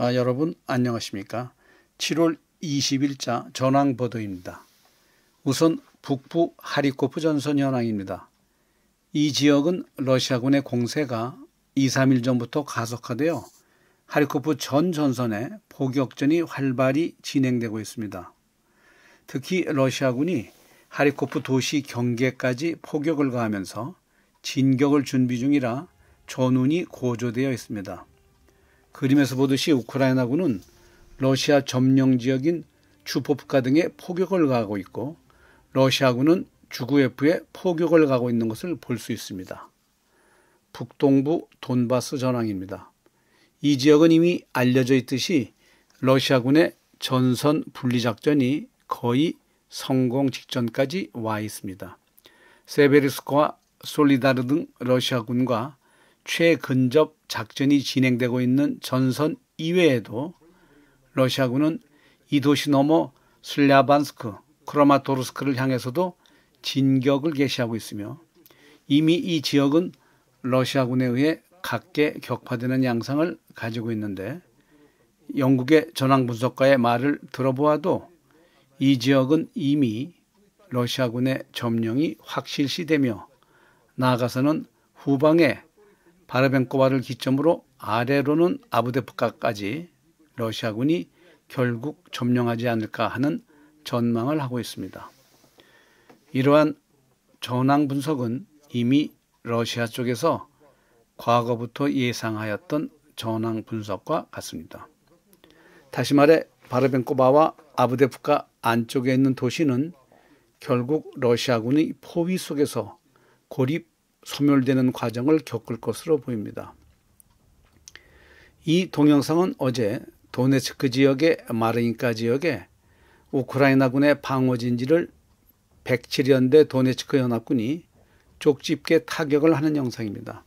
아, 여러분 안녕하십니까? 7월 20일자 전황 보도입니다. 우선 북부 하리코프 전선 현황입니다. 이 지역은 러시아군의 공세가 2, 3일 전부터 가속화되어 하리코프 전 전선에 포격전이 활발히 진행되고 있습니다. 특히 러시아군이 하리코프 도시 경계까지 포격을 가하면서 진격을 준비 중이라 전운이 고조되어 있습니다. 그림에서 보듯이 우크라이나군은 러시아 점령 지역인 주포프카 등의 포격을 가하고 있고 러시아군은 주구에프에 포격을 가고 있는 것을 볼 수 있습니다. 북동부 돈바스 전황입니다. 이 지역은 이미 알려져 있듯이 러시아군의 전선 분리작전이 거의 성공 직전까지 와 있습니다. 세베르스크와 솔리다르 등 러시아군과 최근접 작전이 진행되고 있는 전선 이외에도 러시아군은 이 도시 넘어 슬랴반스크, 크로마토르스크를 향해서도 진격을 개시하고 있으며 이미 이 지역은 러시아군에 의해 각계 격파되는 양상을 가지고 있는데 영국의 전황 분석가의 말을 들어보아도 이 지역은 이미 러시아군의 점령이 확실시되며 나아가서는 후방에 바르벤코바를 기점으로 아래로는 아부데프카까지 러시아군이 결국 점령하지 않을까 하는 전망을 하고 있습니다. 이러한 전황 분석은 이미 러시아 쪽에서 과거부터 예상하였던 전황 분석과 같습니다. 다시 말해 바르벤코바와 아부데프카 안쪽에 있는 도시는 결국 러시아군의 포위 속에서 고립 소멸되는 과정을 겪을 것으로 보입니다. 이 동영상은 어제 도네츠크 지역의 마르인카 지역에 우크라이나군의 방어진지를 107연대 도네츠크 연합군이 족집게 타격을 하는 영상입니다.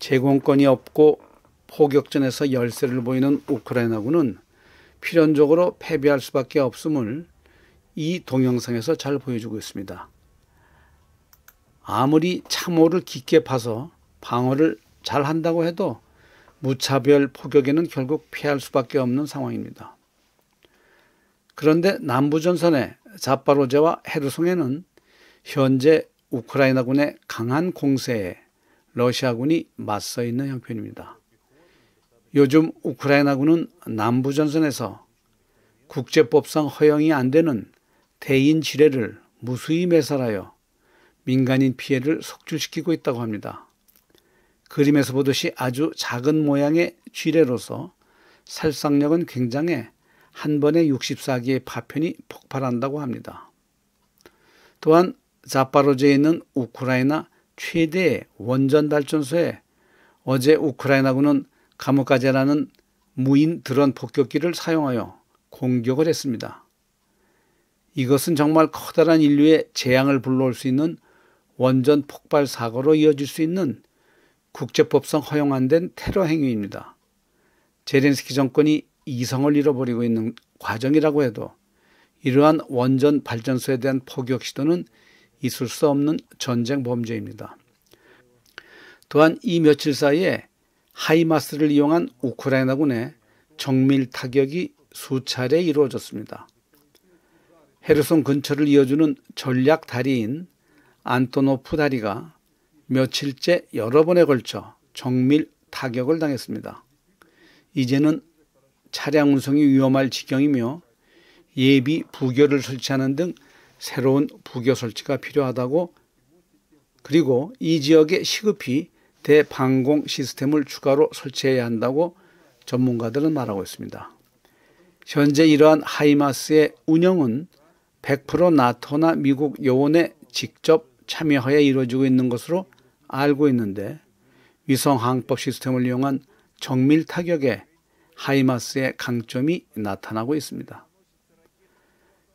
제공권이 없고 포격전에서 열세를 보이는 우크라이나군은 필연적으로 패배할 수밖에 없음을 이 동영상에서 잘 보여주고 있습니다. 아무리 참호를 깊게 파서 방어를 잘 한다고 해도 무차별 포격에는 결국 피할 수밖에 없는 상황입니다. 그런데 남부전선의 자파로제와 헤르송에는 현재 우크라이나군의 강한 공세에 러시아군이 맞서 있는 형편입니다. 요즘 우크라이나군은 남부전선에서 국제법상 허용이 안 되는 대인 지뢰를 무수히 매살하여 민간인 피해를 속출시키고 있다고 합니다. 그림에서 보듯이 아주 작은 모양의 쥐레로서 살상력은 굉장해 한 번에 64개의 파편이 폭발한다고 합니다. 또한 자파로제에 있는 우크라이나 최대의 원전 발전소에 어제 우크라이나군은 가모가제라는 무인 드론 폭격기를 사용하여 공격을 했습니다. 이것은 정말 커다란 인류의 재앙을 불러올 수 있는 원전 폭발 사고로 이어질 수 있는 국제법상 허용 안된 테러 행위입니다. 제렌스키 정권이 이성을 잃어버리고 있는 과정이라고 해도 이러한 원전 발전소에 대한 포격 시도는 있을 수 없는 전쟁 범죄입니다. 또한 이 며칠 사이에 하이마스를 이용한 우크라이나군의 정밀 타격이 수차례 이루어졌습니다. 헤르송 근처를 이어주는 전략 다리인 안토노프 다리가 며칠째 여러 번에 걸쳐 정밀 타격을 당했습니다. 이제는 차량 운송이 위험할 지경이며 예비 부교를 설치하는 등 새로운 부교 설치가 필요하다고 그리고 이 지역에 시급히 대방공 시스템을 추가로 설치해야 한다고 전문가들은 말하고 있습니다. 현재 이러한 하이마스의 운영은 100% 나토나 미국 요원의 직접 참여하여 이루어지고 있는 것으로 알고 있는데 위성 항법 시스템을 이용한 정밀 타격에 하이마스의 강점이 나타나고 있습니다.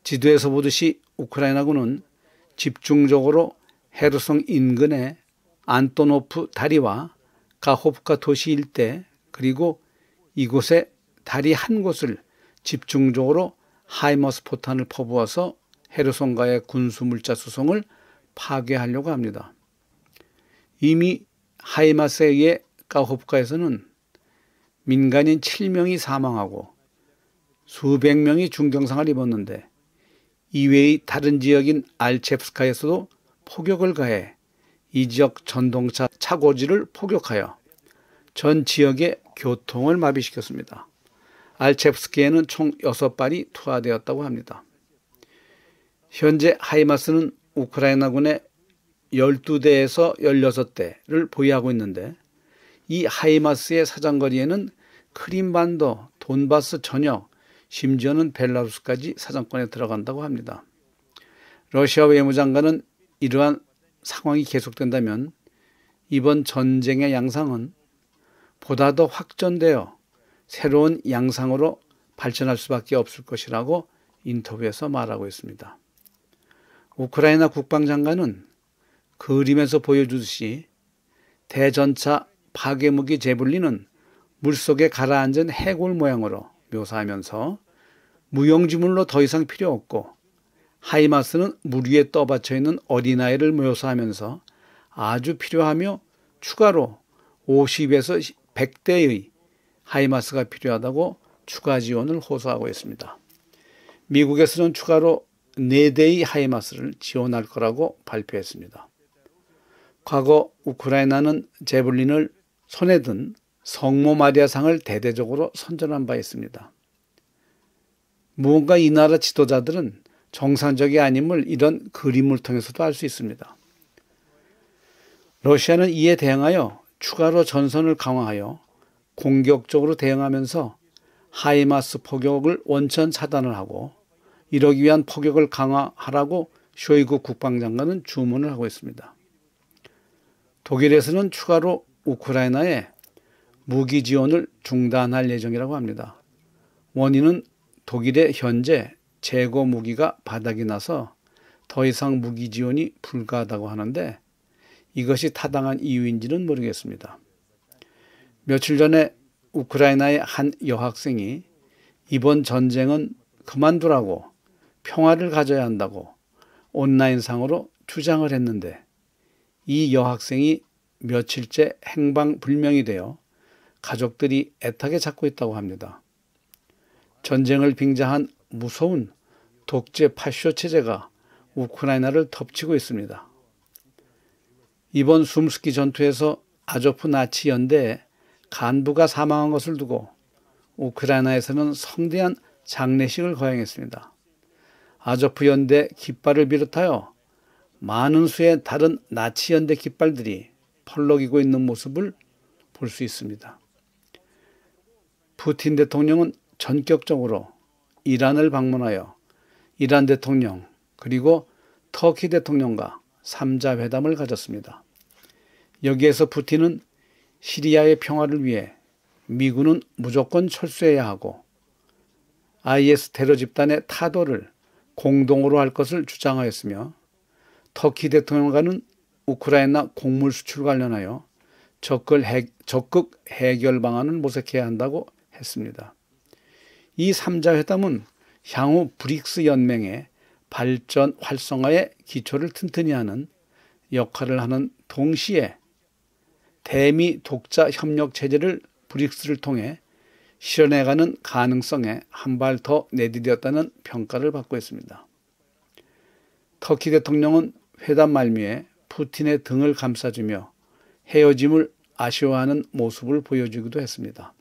지도에서 보듯이 우크라이나군은 집중적으로 헤르송 인근의 안토노프 다리와 가호프카 도시 일대 그리고 이곳의 다리 한 곳을 집중적으로 하이머스 포탄을 퍼부어서 헤르송과의 군수 물자 수송을 파괴하려고 합니다. 이미 하이마세의 까호프카에서는 민간인 7명이 사망하고 수백 명이 중경상을 입었는데 이외의 다른 지역인 알첵스카에서도 포격을 가해 이 지역 전동차 차고지를 포격하여 전 지역의 교통을 마비시켰습니다. 알첵스키에는 총 6발이 투하되었다고 합니다. 현재 하이마스는 우크라이나군의 12대에서 16대를 보유하고 있는데 이 하이마스의 사장거리에는 크림반도, 돈바스 전역, 심지어는 벨라루스까지 사정권에 들어간다고 합니다. 러시아 외무장관은 이러한 상황이 계속된다면 이번 전쟁의 양상은 보다 더 확전되어 새로운 양상으로 발전할 수밖에 없을 것이라고 인터뷰에서 말하고 있습니다. 우크라이나 국방장관은 그림에서 보여주듯이 대전차 파괴무기 제블리는 물속에 가라앉은 해골 모양으로 묘사하면서 무용지물로 더 이상 필요 없고 하이마스는 물 위에 떠받쳐 있는 어린아이를 묘사하면서 아주 필요하며 추가로 50에서 100대의 하이마스가 필요하다고 추가 지원을 호소하고 있습니다. 미국에서는 추가로 4 대의 하이마스를 지원할 거라고 발표했습니다. 과거 우크라이나는 제블린을 손에 든 성모 마리아상을 대대적으로 선전한 바 있습니다. 무언가 이 나라 지도자들은 정상적이 아님을 이런 그림을 통해서도 알 수 있습니다. 러시아는 이에 대응하여 추가로 전선을 강화하여 공격적으로 대응하면서 하이마스 포격을 원천 차단을 하고 이러기 위한 포격을 강화하라고 쇼이그 국방장관은 주문을 하고 있습니다. 독일에서는 추가로 우크라이나에 무기 지원을 중단할 예정이라고 합니다. 원인은 독일의 현재 재고 무기가 바닥이 나서 더 이상 무기 지원이 불가하다고 하는데 이것이 타당한 이유인지는 모르겠습니다. 며칠 전에 우크라이나의 한 여학생이 이번 전쟁은 그만두라고 평화를 가져야 한다고 온라인상으로 주장을 했는데 이 여학생이 며칠째 행방불명이 되어 가족들이 애타게 찾고 있다고 합니다. 전쟁을 빙자한 무서운 독재 파쇼 체제가 우크라이나를 덮치고 있습니다. 이번 숨스키 전투에서 아조프 나치 연대의 간부가 사망한 것을 두고 우크라이나에서는 성대한 장례식을 거행했습니다. 아조프 연대 깃발을 비롯하여 많은 수의 다른 나치 연대 깃발들이 펄럭이고 있는 모습을 볼 수 있습니다. 푸틴 대통령은 전격적으로 이란을 방문하여 이란 대통령 그리고 터키 대통령과 3자 회담을 가졌습니다. 여기에서 푸틴은 시리아의 평화를 위해 미군은 무조건 철수해야 하고 IS 테러 집단의 타도를 공동으로 할 것을 주장하였으며 터키 대통령과는 우크라이나 곡물 수출 관련하여 적극, 해, 적극 해결 방안을 모색해야 한다고 했습니다. 이 3자 회담은 향후 브릭스 연맹의 발전 활성화의 기초를 튼튼히 하는 역할을 하는 동시에 대미 독자 협력 체제를 브릭스를 통해 실현해가는 가능성에 한 발 더 내디뎠다는 평가를 받고 있습니다. 터키 대통령은 회담 말미에 푸틴의 등을 감싸주며 헤어짐을 아쉬워하는 모습을 보여주기도 했습니다.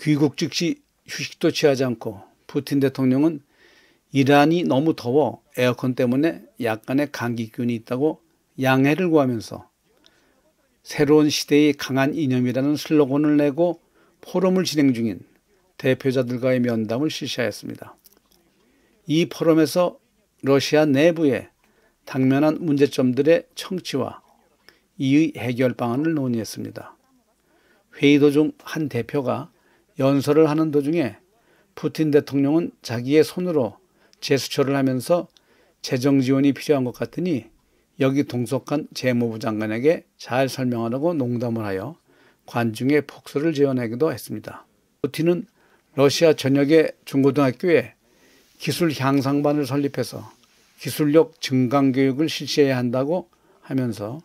귀국 즉시 휴식도 취하지 않고 푸틴 대통령은 이란이 너무 더워 에어컨 때문에 약간의 감기 균이 있다고 양해를 구하면서 새로운 시대의 강한 이념이라는 슬로건을 내고 포럼을 진행 중인 대표자들과의 면담을 실시하였습니다. 이 포럼에서 러시아 내부의 당면한 문제점들의 청취와 이의 해결 방안을 논의했습니다. 회의 도중 한 대표가 연설을 하는 도중에 푸틴 대통령은 자기의 손으로 제스처를 하면서 재정 지원이 필요한 것 같으니 여기 동석한 재무부 장관에게 잘 설명하라고 농담을 하여 관중의 폭소를 재현하기도 했습니다. 노티는 러시아 전역의 중고등학교에 기술 향상반을 설립해서 기술력 증강 교육을 실시해야 한다고 하면서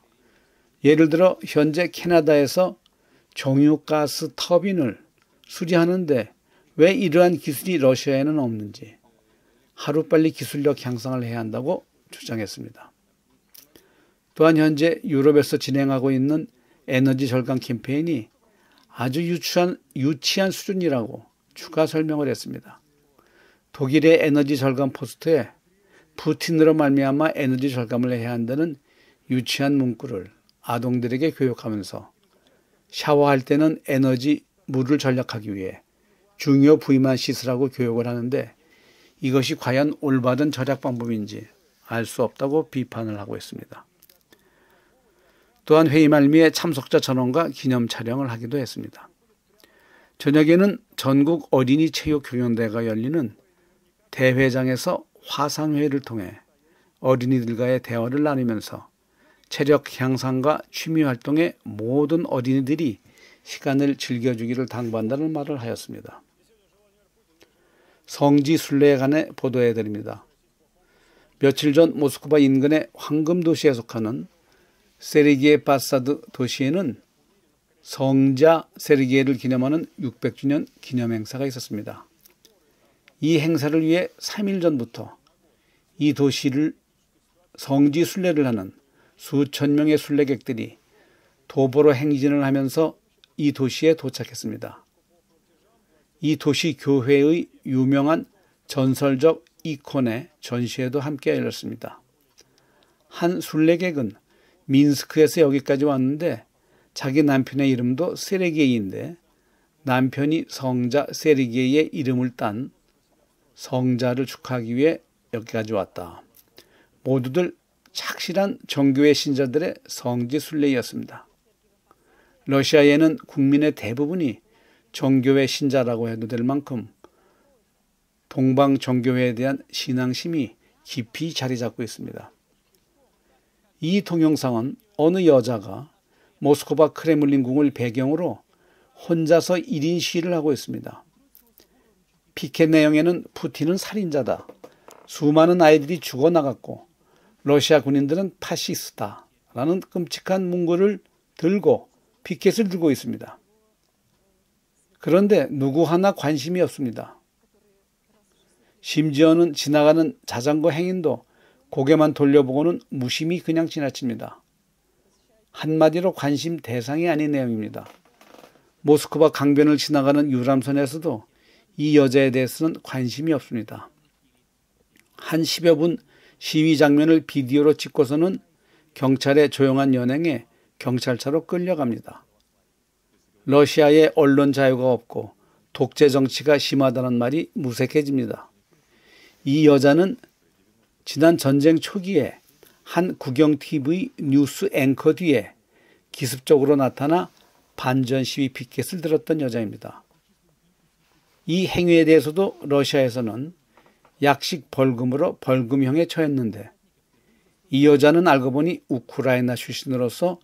예를 들어 현재 캐나다에서 정유가스 터빈을 수리하는데 왜 이러한 기술이 러시아에는 없는지 하루빨리 기술력 향상을 해야 한다고 주장했습니다. 또한 현재 유럽에서 진행하고 있는 에너지 절감 캠페인이 아주 유치한, 유치한 수준이라고 추가 설명을 했습니다. 독일의 에너지 절감 포스트에 푸틴으로 말미암아 에너지 절감을 해야 한다는 유치한 문구를 아동들에게 교육하면서 샤워할 때는 에너지 물을 절약하기 위해 중요 부위만 씻으라고 교육을 하는데 이것이 과연 올바른 절약 방법인지 알 수 없다고 비판을 하고 있습니다. 또한 회의 말미에 참석자 전원과 기념 촬영을 하기도 했습니다. 저녁에는 전국 어린이 체육 경연대회가 열리는 대회장에서 화상회의를 통해 어린이들과의 대화를 나누면서 체력 향상과 취미 활동에 모든 어린이들이 시간을 즐겨주기를 당부한다는 말을 하였습니다. 성지 순례에 관해 보도해 드립니다. 며칠 전 모스크바 인근의 황금 도시에 속하는 세르기에 바사드 도시에는 성자 세르기에를 기념하는 600주년 기념 행사가 있었습니다. 이 행사를 위해 3일 전부터 이 도시를 성지 순례를 하는 수천 명의 순례객들이 도보로 행진을 하면서 이 도시에 도착했습니다. 이 도시 교회의 유명한 전설적 이콘의 전시회도 함께 열렸습니다. 한 순례객은 민스크에서 여기까지 왔는데 자기 남편의 이름도 세르게이인데 남편이 성자 세르게이의 이름을 딴 성자를 축하하기 위해 여기까지 왔다. 모두들 착실한 정교의 신자들의 성지 순례였습니다. 러시아에는 국민의 대부분이 정교의 신자라고 해도 될 만큼 동방 정교회에 대한 신앙심이 깊이 자리 잡고 있습니다. 이 동영상은 어느 여자가 모스크바 크레믈린궁을 배경으로 혼자서 1인 시위를 하고 있습니다. 피켓 내용에는 푸틴은 살인자다. 수많은 아이들이 죽어나갔고 러시아 군인들은 파시스다라는 끔찍한 문구를 들고 피켓을 들고 있습니다. 그런데 누구 하나 관심이 없습니다. 심지어는 지나가는 자전거 행인도 고개만 돌려보고는 무심히 그냥 지나칩니다. 한마디로 관심 대상이 아닌 내용입니다. 모스크바 강변을 지나가는 유람선에서도 이 여자에 대해서는 관심이 없습니다. 한 10여 분 시위 장면을 비디오로 찍고서는 경찰의 조용한 연행에 경찰차로 끌려갑니다. 러시아에 언론 자유가 없고 독재 정치가 심하다는 말이 무색해집니다. 이 여자는 지난 전쟁 초기에 한 국영TV 뉴스 앵커 뒤에 기습적으로 나타나 반전 시위 피켓을 들었던 여자입니다. 이 행위에 대해서도 러시아에서는 약식 벌금으로 벌금형에 처했는데 이 여자는 알고 보니 우크라이나 출신으로서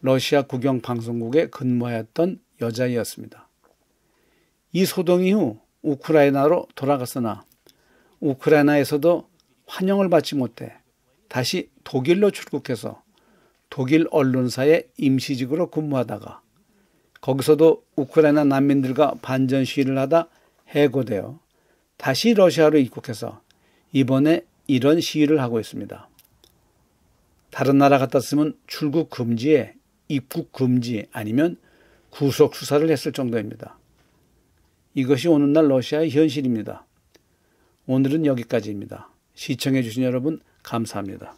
러시아 국영 방송국에 근무하였던 여자이었습니다. 이 소동 이후 우크라이나로 돌아갔으나 우크라이나에서도 환영을 받지 못해 다시 독일로 출국해서 독일 언론사에 임시직으로 근무하다가 거기서도 우크라이나 난민들과 반전 시위를 하다 해고되어 다시 러시아로 입국해서 이번에 이런 시위를 하고 있습니다. 다른 나라 같았으면 출국 금지에 입국 금지 아니면 구속 수사를 했을 정도입니다. 이것이 오늘날 러시아의 현실입니다. 오늘은 여기까지입니다. 시청해 주신 여러분 감사합니다.